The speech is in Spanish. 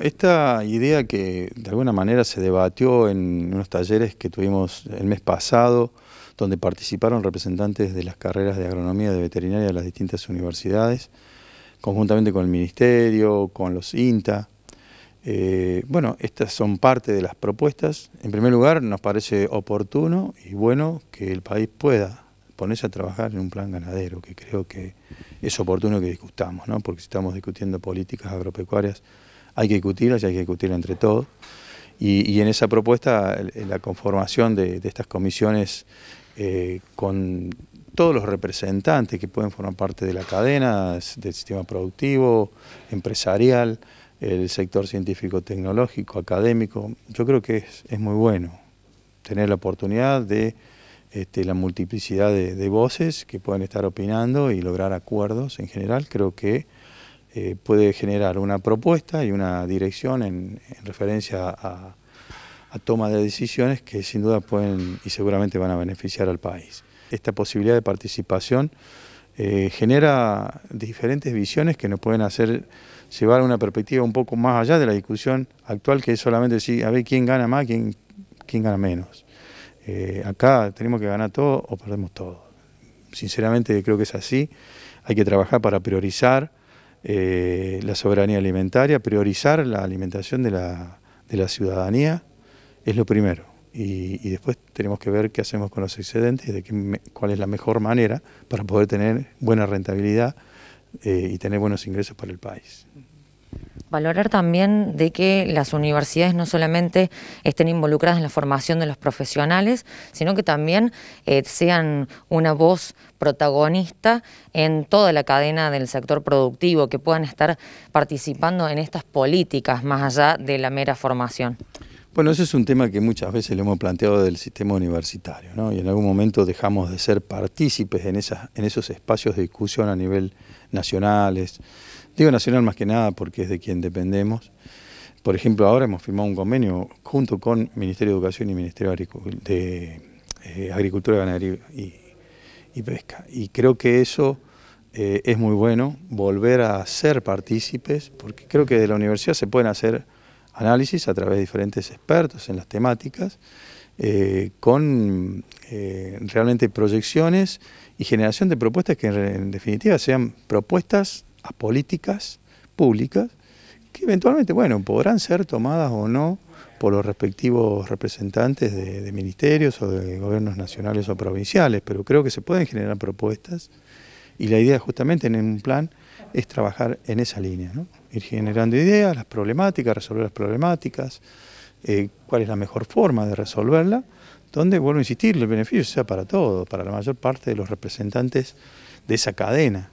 Esta idea que de alguna manera se debatió en unos talleres que tuvimos el mes pasado, donde participaron representantes de las carreras de agronomía, de veterinaria de las distintas universidades, conjuntamente con el Ministerio, con los INTA. Eh, bueno, estas son parte de las propuestas. En primer lugar, nos parece oportuno y bueno que el país pueda ponerse a trabajar en un plan ganadero, que creo que es oportuno que discutamos, ¿no? porque si estamos discutiendo políticas agropecuarias hay que discutirlas y hay que discutir entre todos. Y, en esa propuesta, la conformación de, estas comisiones eh, con todos los representantes que pueden formar parte de la cadena, del sistema productivo, empresarial, el sector científico-tecnológico, académico, yo creo que es, muy bueno tener la oportunidad de este, la multiplicidad de, de voces que pueden estar opinando y lograr acuerdos en general, creo que eh, puede generar una propuesta y una dirección en, referencia a, toma de decisiones que sin duda pueden y seguramente van a beneficiar al país. Esta posibilidad de participación eh, genera diferentes visiones que nos pueden hacer llevar una perspectiva un poco más allá de la discusión actual que es solamente decir, a ver quién gana más, quién, quién gana menos. Eh, acá tenemos que ganar todo o perdemos todo. Sinceramente creo que es así. Hay que trabajar para priorizar eh, la soberanía alimentaria, priorizar la alimentación de la, de la ciudadanía es lo primero. Y, después tenemos que ver qué hacemos con los excedentes y de qué cuál es la mejor manera para poder tener buena rentabilidad eh, y tener buenos ingresos para el país. Valorar también de que las universidades no solamente estén involucradas en la formación de los profesionales, sino que también eh, sean una voz protagonista en toda la cadena del sector productivo, que puedan estar participando en estas políticas más allá de la mera formación. Bueno, ese es un tema que muchas veces le hemos planteado del sistema universitario, ¿no? y en algún momento dejamos de ser partícipes en, esas, en esos espacios de discusión a nivel nacionales, nacional más que nada porque es de quien dependemos. Por ejemplo, ahora hemos firmado un convenio junto con Ministerio de Educación y Ministerio de eh, Agricultura, Ganadería y, Pesca. Y creo que eso eh, es muy bueno, volver a ser partícipes, porque creo que de la universidad se pueden hacer análisis a través de diferentes expertos en las temáticas, eh, con realmente proyecciones y generación de propuestas que en definitiva sean propuestas a políticas públicas que eventualmente, bueno, podrán ser tomadas o no por los respectivos representantes de, ministerios o de gobiernos nacionales o provinciales, pero creo que se pueden generar propuestas y la idea justamente en un plan es trabajar en esa línea, ir generando ideas, las problemáticas, resolver las problemáticas, eh, cuál es la mejor forma de resolverla, donde, vuelvo a insistir, el beneficio sea para todos, para la mayor parte de los representantes de esa cadena.